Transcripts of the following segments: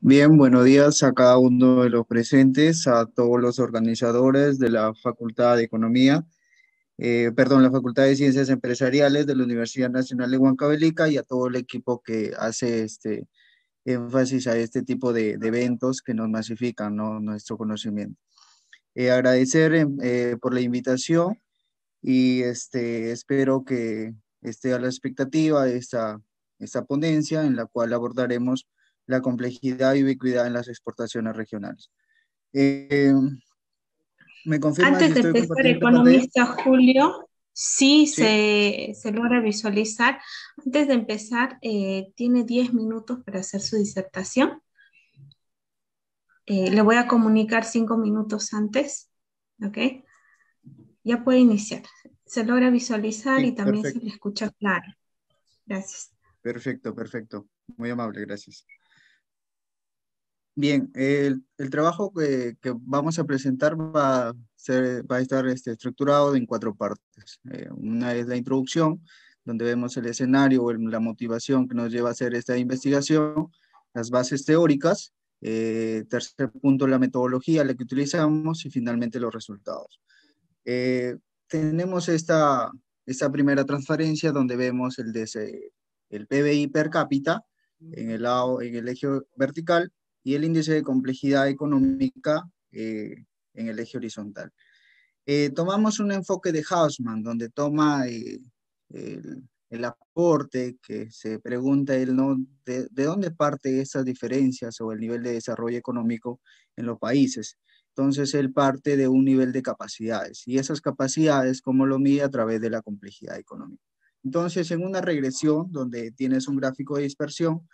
Bien, buenos días a cada uno de los presentes, a todos los organizadores de la Facultad de Economía, eh, perdón, la Facultad de Ciencias Empresariales de la Universidad Nacional de Huancavelica y a todo el equipo que hace este énfasis a este tipo de, eventos que nos masifican nuestro conocimiento. Eh, agradecer em, eh, por la invitación y este, espero que esté a la expectativa de esta, esta ponencia en la cual abordaremos la complejidad y ubicuidad en las exportaciones regionales. Eh, me Antes de empezar, economista Julio, sí, Se, logra visualizar. Antes de empezar, eh, tiene 10 minutos para hacer su disertación. Eh, le voy a comunicar 5 minutos antes, ¿ok? Ya puede iniciar. Se logra visualizar y también se le escucha claro. Gracias. Perfecto, perfecto. Muy amable, gracias. Bien, el, trabajo que, vamos a presentar va a, va a estar este, estructurado en cuatro partes. Eh, una es la introducción, donde vemos el escenario o la motivación que nos lleva a hacer esta investigación, las bases teóricas, eh, tercer punto, la metodología, la que utilizamos y finalmente los resultados. Eh, tenemos esta, primera transferencia donde vemos el, el PBI per cápita en el, lado, en el eje vertical y el índice de complejidad económica eh, en el eje horizontal. Eh, tomamos un enfoque de Hausmann, donde toma eh, el, aporte que se pregunta no, de, de, dónde parte esas diferencias o el nivel de desarrollo económico en los países. Entonces, él parte de un nivel de capacidades y esas capacidades, ¿cómo lo mide? A través de la complejidad económica. Entonces, en una regresión donde tienes un gráfico de dispersión,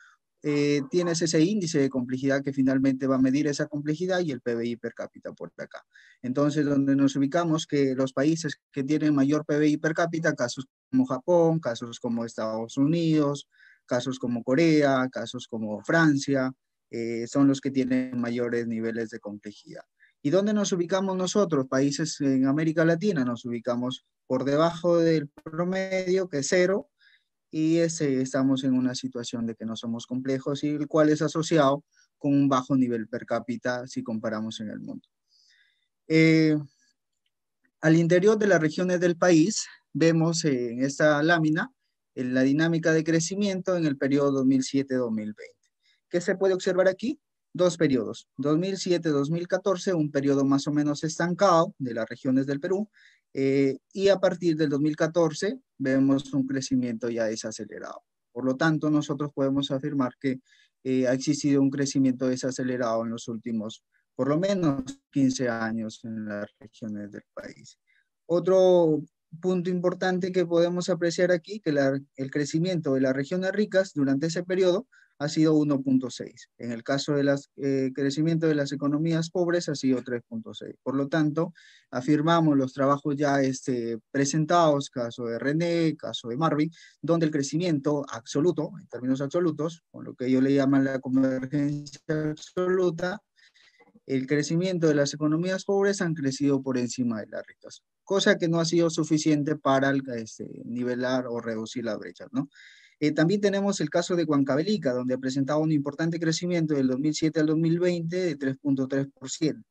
eh, tienes ese índice de complejidad que finalmente va a medir esa complejidad y el PBI per cápita por acá. Entonces, donde nos ubicamos que los países que tienen mayor PBI per cápita, casos como Japón, casos como Estados Unidos, casos como Corea, casos como Francia, eh, son los que tienen mayores niveles de complejidad. ¿Y dónde nos ubicamos nosotros? Países en América Latina nos ubicamos por debajo del promedio, que es cero, y este, estamos en una situación de que no somos complejos y el cual es asociado con un bajo nivel per cápita si comparamos en el mundo. Eh, al interior de las regiones del país vemos eh, en esta lámina en la dinámica de crecimiento en el periodo 2007-2020. ¿Qué se puede observar aquí? dos periodos, 2007-2014, un periodo más o menos estancado de las regiones del Perú, eh, y a partir del 2014 vemos un crecimiento ya desacelerado. Por lo tanto, nosotros podemos afirmar que eh, ha existido un crecimiento desacelerado en los últimos, por lo menos 15 años en las regiones del país. Otro punto importante que podemos apreciar aquí, que el crecimiento de las regiones ricas durante ese periodo ha sido 1.6. En el caso del eh, crecimiento de las economías pobres ha sido 3.6. Por lo tanto, afirmamos los trabajos ya este, presentados, caso de René, caso de Marvin, donde el crecimiento absoluto, en términos absolutos, con lo que ellos le llaman la convergencia absoluta, el crecimiento de las economías pobres han crecido por encima de las ricas, cosa que no ha sido suficiente para este, nivelar o reducir la brecha, ¿no? Eh, también tenemos el caso de Huancavelica, donde ha presentado un importante crecimiento del 2007 al 2020 de 3.3%.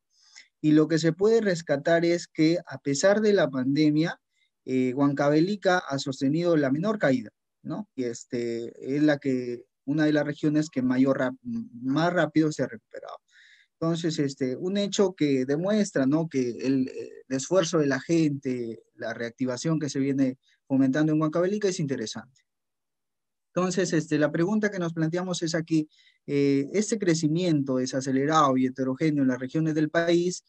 Y lo que se puede rescatar es que a pesar de la pandemia, eh, ha sostenido la menor caída, ¿no? Y este, es la que, una de las regiones que mayor, más rápido se ha recuperado. Entonces, este, un hecho que demuestra ¿no? que el, esfuerzo de la gente, la reactivación que se viene fomentando en Huancavelica es interesante. Entonces, este, la pregunta que nos planteamos es aquí, eh, este crecimiento acelerado y heterogéneo en las regiones del país,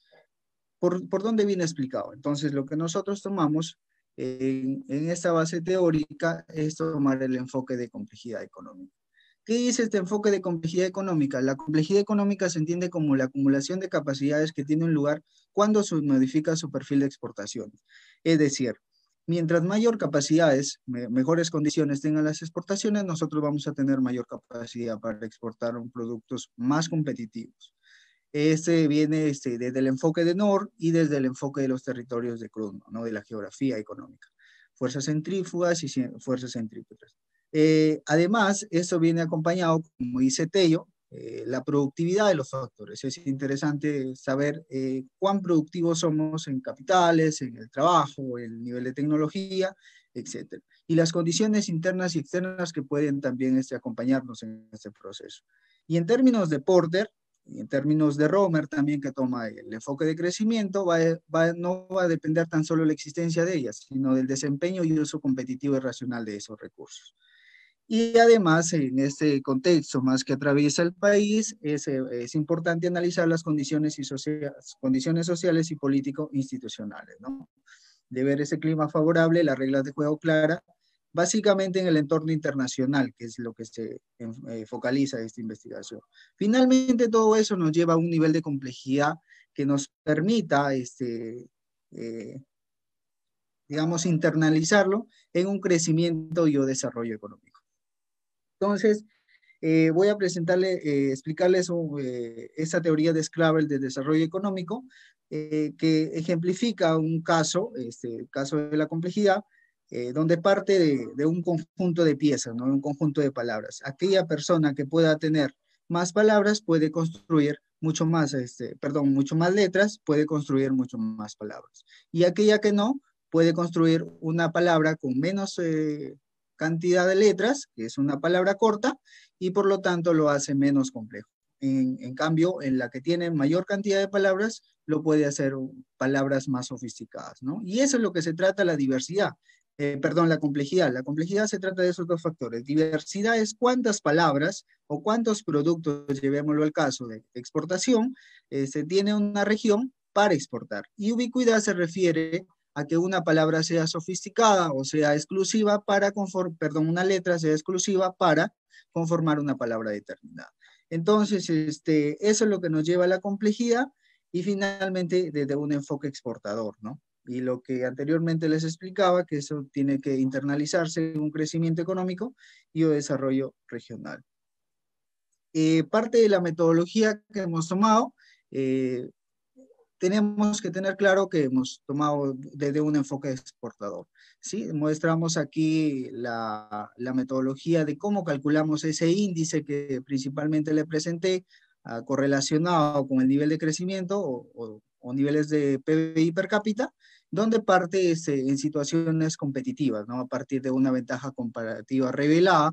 ¿por, dónde viene explicado? Entonces, lo que nosotros tomamos eh, en, esta base teórica es tomar el enfoque de complejidad económica. ¿Qué dice este enfoque de complejidad económica? La complejidad económica se entiende como la acumulación de capacidades que tiene un lugar cuando se modifica su perfil de exportación. Es decir, mientras mayor capacidades, mejores condiciones tengan las exportaciones, nosotros vamos a tener mayor capacidad para exportar productos más competitivos. Este viene este, desde el enfoque de NOR y desde el enfoque de los territorios de CRUDMO, ¿no? de la geografía económica. Fuerzas centrífugas y fuerzas centrífugas. Eh, además, esto viene acompañado, como dice Tello, eh, la productividad de los factores. Es interesante saber eh, cuán productivos somos en capitales, en el trabajo, el nivel de tecnología, etc. Y las condiciones internas y externas que pueden también este, acompañarnos en este proceso. Y en términos de Porter, y en términos de Romer también que toma el enfoque de crecimiento, va, va, no va a depender tan solo de la existencia de ellas, sino del desempeño y uso competitivo y racional de esos recursos. Y además, en este contexto más que atraviesa el país, es, eh, importante analizar las condiciones, y condiciones sociales y político-institucionales, ¿no? De ver ese clima favorable, las reglas de juego clara, básicamente en el entorno internacional, que es lo que se eh, focaliza esta investigación. Finalmente, todo eso nos lleva a un nivel de complejidad que nos permita, este, eh, digamos, internalizarlo en un crecimiento y o desarrollo económico. Entonces, eh, voy a presentarle, eh, explicarles eh, esa teoría de Scrabble de desarrollo económico, que ejemplifica un caso, este, el caso de la complejidad, donde parte de, un conjunto de piezas, ¿no? un conjunto de palabras. Aquella persona que pueda tener más palabras puede construir mucho más, este, perdón, mucho más letras, puede construir mucho más palabras. Y aquella que no, puede construir una palabra con menos cantidad de letras, que es una palabra corta, y por lo tanto lo hace menos complejo. En, cambio, en la que tiene mayor cantidad de palabras, lo puede hacer palabras más sofisticadas, ¿no? Y eso es lo que se trata la diversidad, eh, perdón, la complejidad. La complejidad se trata de esos dos factores. Diversidad es cuántas palabras o cuántos productos, llevémoslo al caso de exportación, eh, se tiene una región para exportar. Y ubicuidad se refiere a que una palabra sea sofisticada o sea exclusiva para conformar, perdón, una letra sea exclusiva para conformar una palabra determinada. Entonces, este, eso es lo que nos lleva a la complejidad y finalmente desde un enfoque exportador, ¿no? Y lo que anteriormente les explicaba, que eso tiene que internalizarse en un crecimiento económico y o desarrollo regional. Eh, parte de la metodología que hemos tomado eh, tenemos que tener claro que hemos tomado desde un enfoque exportador. ¿sí? Mostramos aquí la, metodología de cómo calculamos ese índice que principalmente le presenté, ah, correlacionado con el nivel de crecimiento o, niveles de PBI per cápita, donde parte eh, en situaciones competitivas, ¿no? a partir de una ventaja comparativa revelada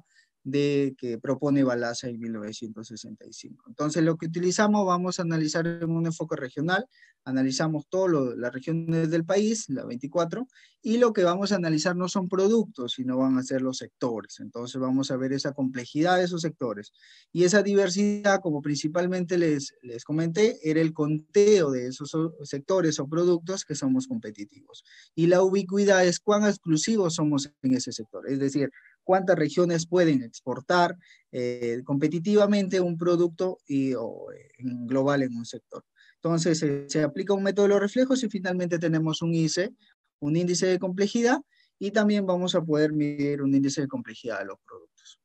de que propone Balaza en 1965. Entonces, lo que utilizamos vamos a analizar en un enfoque regional, analizamos todas las regiones del país, las 24, y lo que vamos a analizar no son productos, sino van a ser los sectores. Entonces, vamos a ver esa complejidad de esos sectores. Y esa diversidad, como principalmente les, les comenté, era el conteo de esos sectores o productos que somos competitivos. Y la ubicuidad es cuán exclusivos somos en ese sector. Es decir, cuántas regiones pueden exportar eh, competitivamente un producto y, en global en un sector. Entonces, se aplica un método de los reflejos y finalmente tenemos un ICE, un índice de complejidad, y también vamos a poder medir un índice de complejidad de los productos.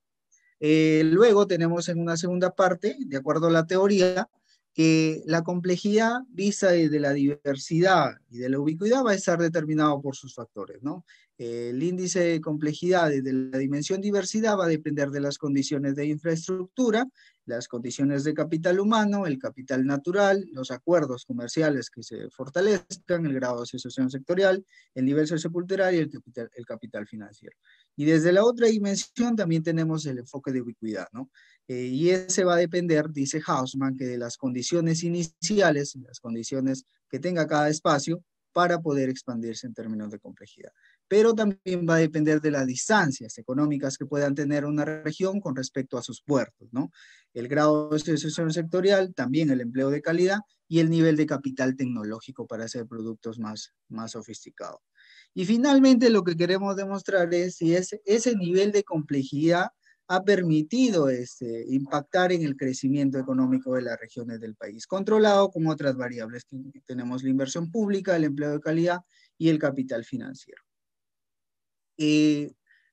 Eh, luego tenemos en una segunda parte, de acuerdo a la teoría, que la complejidad vista desde la diversidad y de la ubicuidad va a estar determinado por sus factores, ¿no? El índice de complejidad de la dimensión diversidad va a depender de las condiciones de infraestructura, las condiciones de capital humano, el capital natural, los acuerdos comerciales que se fortalezcan, el grado de asociación sectorial, el nivel sociocultural y el capital, financiero. Y desde la otra dimensión también tenemos el enfoque de ubicuidad, ¿no? Eh, y ese va a depender, dice Hausmann, que de las condiciones iniciales, las condiciones que tenga cada espacio para poder expandirse en términos de complejidad pero también va a depender de las distancias económicas que puedan tener una región con respecto a sus puertos, ¿no? El grado de asociación sectorial, también el empleo de calidad y el nivel de capital tecnológico para hacer productos más, más sofisticados. Y finalmente lo que queremos demostrar es si ese, nivel de complejidad ha permitido este, impactar en el crecimiento económico de las regiones del país, controlado con otras variables que tenemos la inversión pública, el empleo de calidad y el capital financiero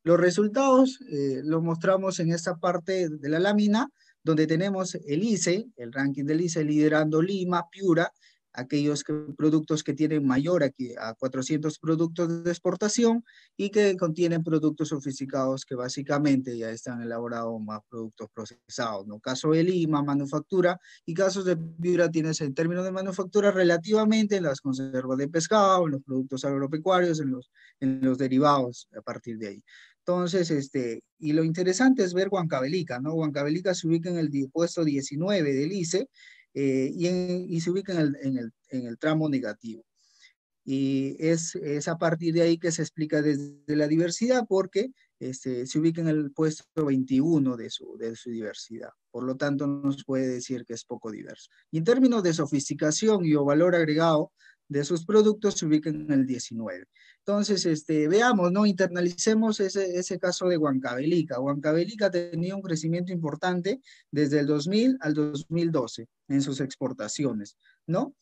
los resultados eh, los mostramos en esta parte de la lámina, donde tenemos el ICE, el ranking del ICE liderando Lima, Piura aquellos productos que tienen mayor aquí a 400 productos de exportación y que contienen productos sofisticados que básicamente ya están elaborados más productos procesados. ¿no? Caso de Lima, manufactura y casos de Piura tienes en términos de manufactura relativamente en las conservas de pescado, en los productos agropecuarios, en los, en los derivados a partir de ahí. Entonces, este, y lo interesante es ver Huancavelica, ¿no? Huancavelica se ubica en el puesto 19 del ICE eh, y, se ubica en el, tramo negativo. Y es, a partir de ahí que se explica desde la diversidad porque este, se ubica en el puesto 21 de su, de su diversidad. Por lo tanto, nos puede decir que es poco diverso. Y en términos de sofisticación y o valor agregado, de sus productos se ubican en el 19. Entonces, este, veamos, ¿no? internalicemos ese, caso de Huancabelica. Huancabelica tenía un crecimiento importante desde el 2000 al 2012 en sus exportaciones, ¿no?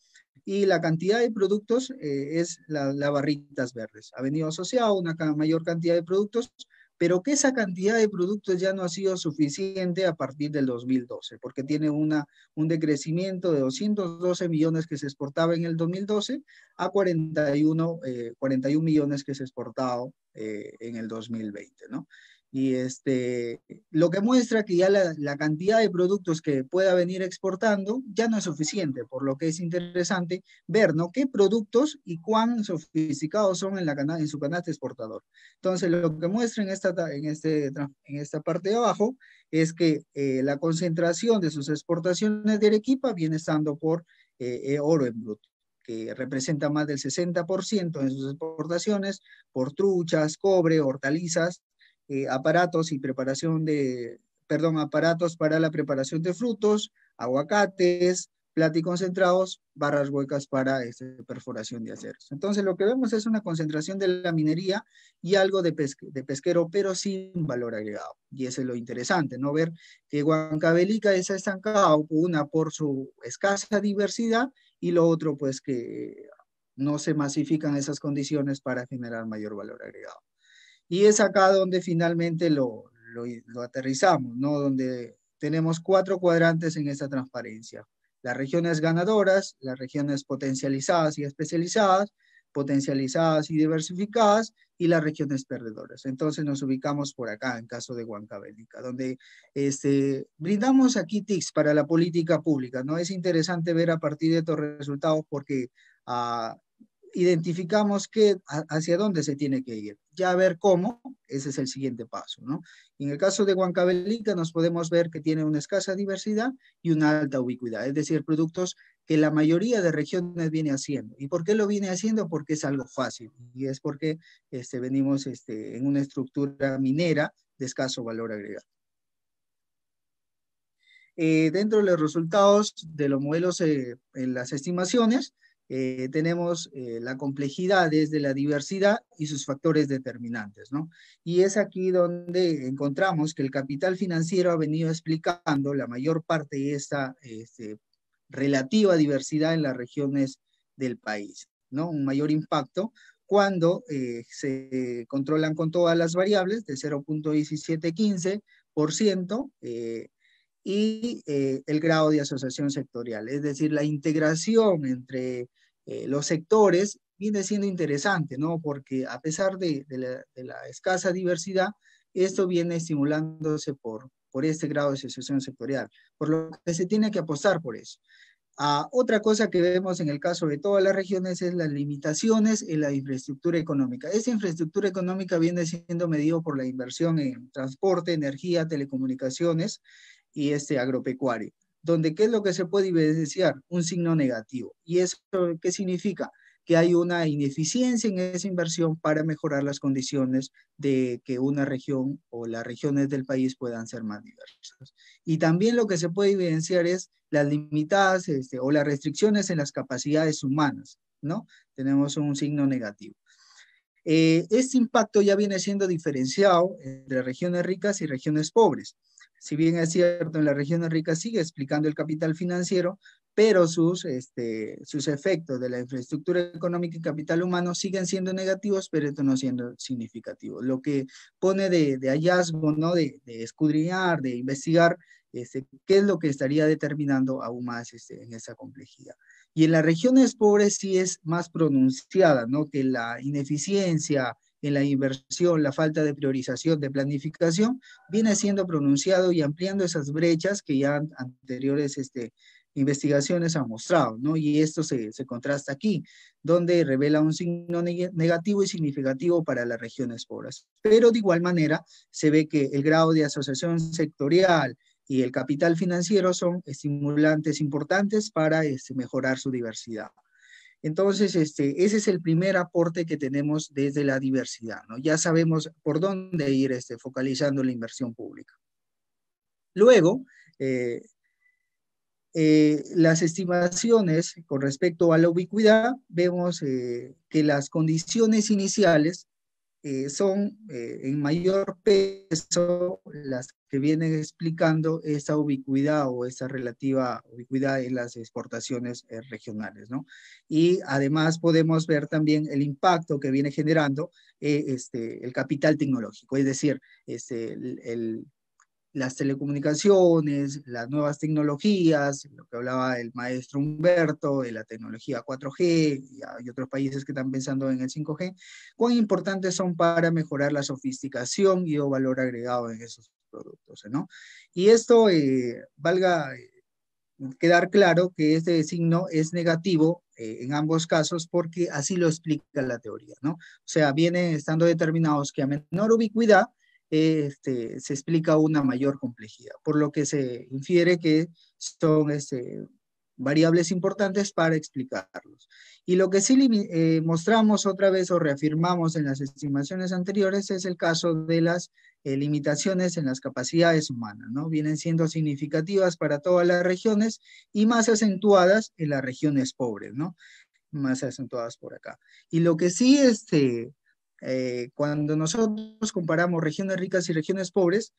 Y la cantidad de productos eh, es la, barritas verdes. Ha venido asociado una mayor cantidad de productos pero que esa cantidad de productos ya no ha sido suficiente a partir del 2012, porque tiene una, un decrecimiento de 212 millones que se exportaba en el 2012 a 41, 41 eh, millones que se exportaba eh, en el 2020, ¿no? y este, lo que muestra que ya la, cantidad de productos que pueda venir exportando ya no es suficiente, por lo que es interesante ver ¿no? qué productos y cuán sofisticados son en, la en su canasta exportador. Entonces, lo que muestra en esta, en este, en esta parte de abajo es que eh, la concentración de sus exportaciones de Arequipa viene estando por eh, eh, oro en bruto que representa más del 60% en sus exportaciones por truchas, cobre, hortalizas, eh, aparatos y preparación de, perdón, aparatos para la preparación de frutos, aguacates, concentrados, barras huecas para este, perforación de aceros. Entonces, lo que vemos es una concentración de la minería y algo de, pesquero, pero sin valor agregado. Y eso es lo interesante, ¿no? Ver que Huancavelica es estancado, una por su escasa diversidad y lo otro, pues que no se masifican esas condiciones para generar mayor valor agregado. Y es acá donde finalmente lo, lo, aterrizamos, ¿no? Donde tenemos cuatro cuadrantes en esta transparencia. Las regiones ganadoras, las regiones potencializadas y especializadas, potencializadas y diversificadas, y las regiones perdedoras. Entonces nos ubicamos por acá, en caso de Huancabélica, donde este, brindamos aquí tips para la política pública. ¿no? Es interesante ver a partir de estos resultados porque a ah, identificamos hacia dónde se tiene que ir. Ya ver cómo, ese es el siguiente paso. ¿no? En el caso de Huancabelica, nos podemos ver que tiene una escasa diversidad y una alta ubicuidad, es decir, productos que la mayoría de regiones viene haciendo. ¿Y por qué lo viene haciendo? Porque es algo fácil y es porque este, venimos este, en una estructura minera de escaso valor agregado. Eh, dentro de los resultados de los modelos eh, en las estimaciones, eh, tenemos eh, la complejidad desde la diversidad y sus factores determinantes, ¿no? Y es aquí donde encontramos que el capital financiero ha venido explicando la mayor parte de esta este, relativa diversidad en las regiones del país, ¿no? Un mayor impacto cuando eh, se controlan con todas las variables de 0.1715% y eh, el grado de asociación sectorial. Es decir, la integración entre eh, los sectores viene siendo interesante, ¿no? Porque a pesar de, la, escasa diversidad, esto viene estimulándose por, por este grado de asociación sectorial, por lo que se tiene que apostar por eso. Ah, otra cosa que vemos en el caso de todas las regiones es las limitaciones en la infraestructura económica. Esa infraestructura económica viene siendo medida por la inversión en transporte, energía, telecomunicaciones, y este agropecuario, donde qué es lo que se puede evidenciar, un signo negativo. ¿Y eso qué significa? Que hay una ineficiencia en esa inversión para mejorar las condiciones de que una región o las regiones del país puedan ser más diversas. Y también lo que se puede evidenciar es las limitadas este, o las restricciones en las capacidades humanas, ¿no? Tenemos un signo negativo. Eh, este impacto ya viene siendo diferenciado entre regiones ricas y regiones pobres si bien es cierto, en las regiones ricas sigue explicando el capital financiero, pero sus, este, sus efectos de la infraestructura económica y capital humano siguen siendo negativos, pero esto no siendo significativo. Lo que pone de, hallazgo, ¿no? de, escudriñar, de investigar, este, qué es lo que estaría determinando aún más este, en esa complejidad. Y en las regiones pobres sí es más pronunciada, ¿no? que la ineficiencia, en la inversión, la falta de priorización, de planificación, viene siendo pronunciado y ampliando esas brechas que ya anteriores este, investigaciones han mostrado, ¿no? Y esto se, contrasta aquí, donde revela un signo negativo y significativo para las regiones pobres. Pero de igual manera, se ve que el grado de asociación sectorial y el capital financiero son estimulantes importantes para este, mejorar su diversidad. Entonces, este, ese es el primer aporte que tenemos desde la diversidad, Ya sabemos por dónde ir este, focalizando la inversión pública. Luego, eh, eh, las estimaciones con respecto a la ubicuidad, vemos eh, que las condiciones iniciales eh, son eh, en mayor peso las que vienen explicando esa ubicuidad o esa relativa ubicuidad en las exportaciones eh, regionales, ¿no? Y además podemos ver también el impacto que viene generando este, el capital tecnológico, es decir, este, el, el las telecomunicaciones, las nuevas tecnologías, lo que hablaba el maestro Humberto, de la tecnología 4G y hay otros países que están pensando en el 5G, cuán importantes son para mejorar la sofisticación y o valor agregado en esos productos, ¿no? Y esto eh, valga eh, quedar claro que este signo es negativo eh, en ambos casos porque así lo explica la teoría, ¿no? O sea, viene estando determinados que a menor ubicuidad, este, se explica una mayor complejidad, por lo que se infiere que son este, variables importantes para explicarlos. Y lo que sí eh, mostramos otra vez o reafirmamos en las estimaciones anteriores es el caso de las eh, limitaciones en las capacidades humanas, ¿no? Vienen siendo significativas para todas las regiones y más acentuadas en las regiones pobres, ¿no? Más acentuadas por acá. Y lo que sí este, eh, cuando nosotros comparamos regiones ricas y regiones pobres,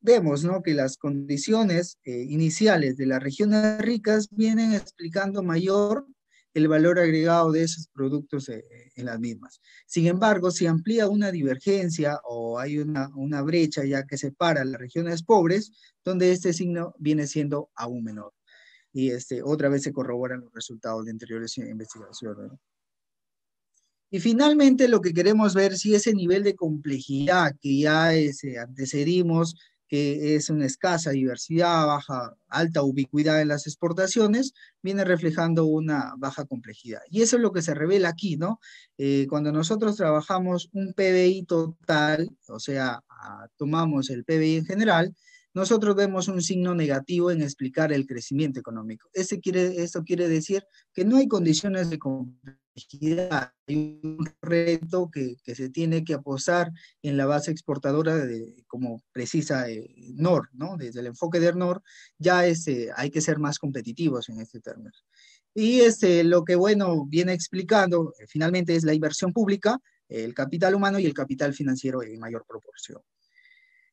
vemos ¿no? que las condiciones eh, iniciales de las regiones ricas vienen explicando mayor el valor agregado de esos productos eh, en las mismas. Sin embargo, si amplía una divergencia o hay una, brecha ya que separa las regiones pobres, donde este signo viene siendo aún menor. Y este, otra vez se corroboran los resultados de anteriores investigaciones. ¿no? Y finalmente lo que queremos ver si ese nivel de complejidad que ya es, antecedimos, que es una escasa diversidad, baja, alta ubicuidad en las exportaciones, viene reflejando una baja complejidad. Y eso es lo que se revela aquí, ¿no? Eh, cuando nosotros trabajamos un PBI total, o sea, tomamos el PBI en general, nosotros vemos un signo negativo en explicar el crecimiento económico. Este quiere, esto quiere decir que no hay condiciones de hay un reto que, que, se tiene que aposar en la base exportadora, de, como precisa eh, NOR, ¿no? Desde el enfoque de NOR, ya este, hay que ser más competitivos en este término. Y este, lo que, bueno, viene explicando eh, finalmente es la inversión pública, el capital humano y el capital financiero en mayor proporción.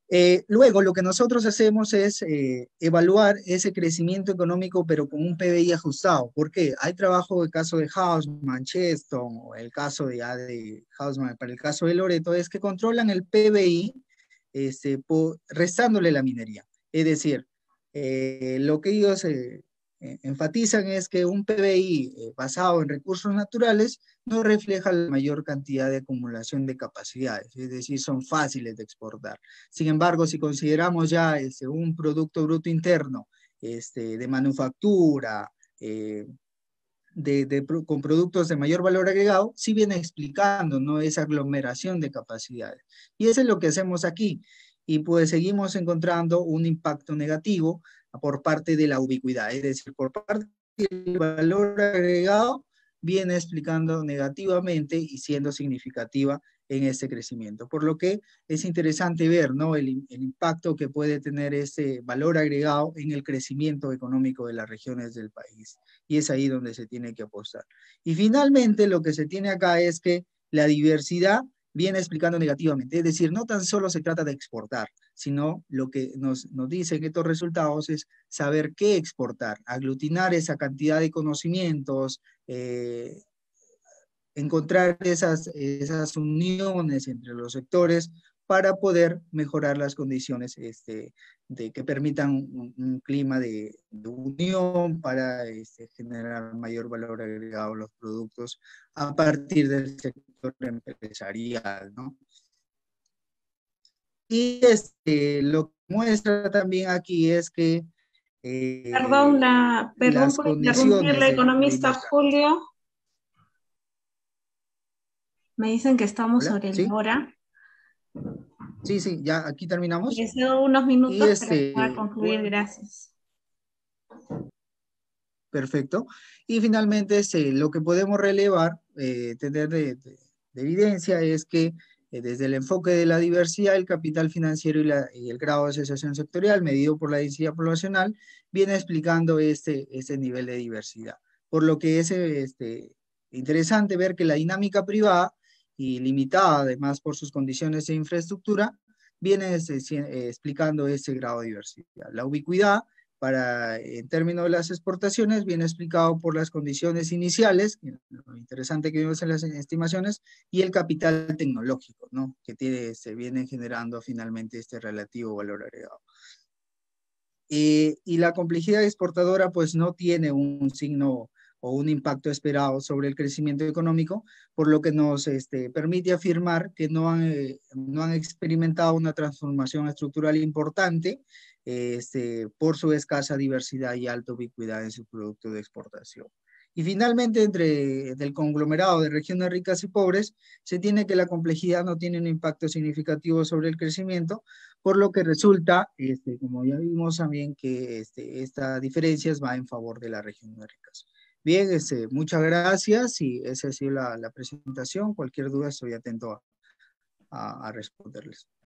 Eh, luego, lo que nosotros hacemos es eh, evaluar ese crecimiento económico, pero con un PBI ajustado. ¿Por qué? Hay trabajo, el caso de Hausman, Cheston, o el caso de, ya ah, para el caso de Loreto, es que controlan el PBI este, restándole la minería. Es decir, eh, lo que ellos eh, enfatizan es que un PBI eh, basado en recursos naturales no refleja la mayor cantidad de acumulación de capacidades, es decir, son fáciles de exportar. Sin embargo, si consideramos ya este, un Producto Bruto Interno este, de manufactura, eh, de, con productos de mayor valor agregado, sí viene explicando ¿no? esa aglomeración de capacidades. Y eso es lo que hacemos aquí y pues seguimos encontrando un impacto negativo por parte de la ubicuidad, es decir, por parte del valor agregado viene explicando negativamente y siendo significativa en este crecimiento. Por lo que es interesante ver ¿no? el, impacto que puede tener este valor agregado en el crecimiento económico de las regiones del país. Y es ahí donde se tiene que apostar. Y finalmente lo que se tiene acá es que la diversidad viene explicando negativamente. Es decir, no tan solo se trata de exportar, sino lo que nos, dicen estos resultados es saber qué exportar, aglutinar esa cantidad de conocimientos, eh, encontrar esas, esas uniones entre los sectores para poder mejorar las condiciones este, de que permitan un, clima de, unión para este, generar mayor valor agregado a los productos a partir del sector empresarial, ¿no? Y este, lo que muestra también aquí es que... Eh, perdón, la, perdón por la economista Julio. Me dicen que estamos sobre ¿Sí? hora. Sí, sí, ya aquí terminamos. unos minutos para este, concluir, gracias. Perfecto. Y finalmente, este, lo que podemos relevar, eh, tener de de evidencia es que eh, desde el enfoque de la diversidad, el capital financiero y, el grado de asociación sectorial medido por la densidad poblacional viene explicando este, este nivel de diversidad. Por lo que es este, interesante ver que la dinámica privada y limitada además por sus condiciones de infraestructura, viene este, explicando ese grado de diversidad. La ubicuidad eh, en términos de las exportaciones, viene explicado por las condiciones iniciales, lo interesante que vimos en las estimaciones, y el capital tecnológico, ¿no? Que tiene, se viene generando finalmente este relativo valor agregado. Eh, y la complejidad exportadora, pues, no tiene un signo o un impacto esperado sobre el crecimiento económico, por lo que nos este, permite afirmar que no han, eh, no han experimentado una transformación estructural importante este, por su escasa diversidad y alta ubicuidad en su producto de exportación. Y finalmente, entre del conglomerado de regiones ricas y pobres, se tiene que la complejidad no tiene un impacto significativo sobre el crecimiento, por lo que resulta, este, como ya vimos también, que estas diferencias va en favor de las regiones ricas. Bien, este, muchas gracias y esa ha sido la, presentación. Cualquier duda estoy atento a responderles.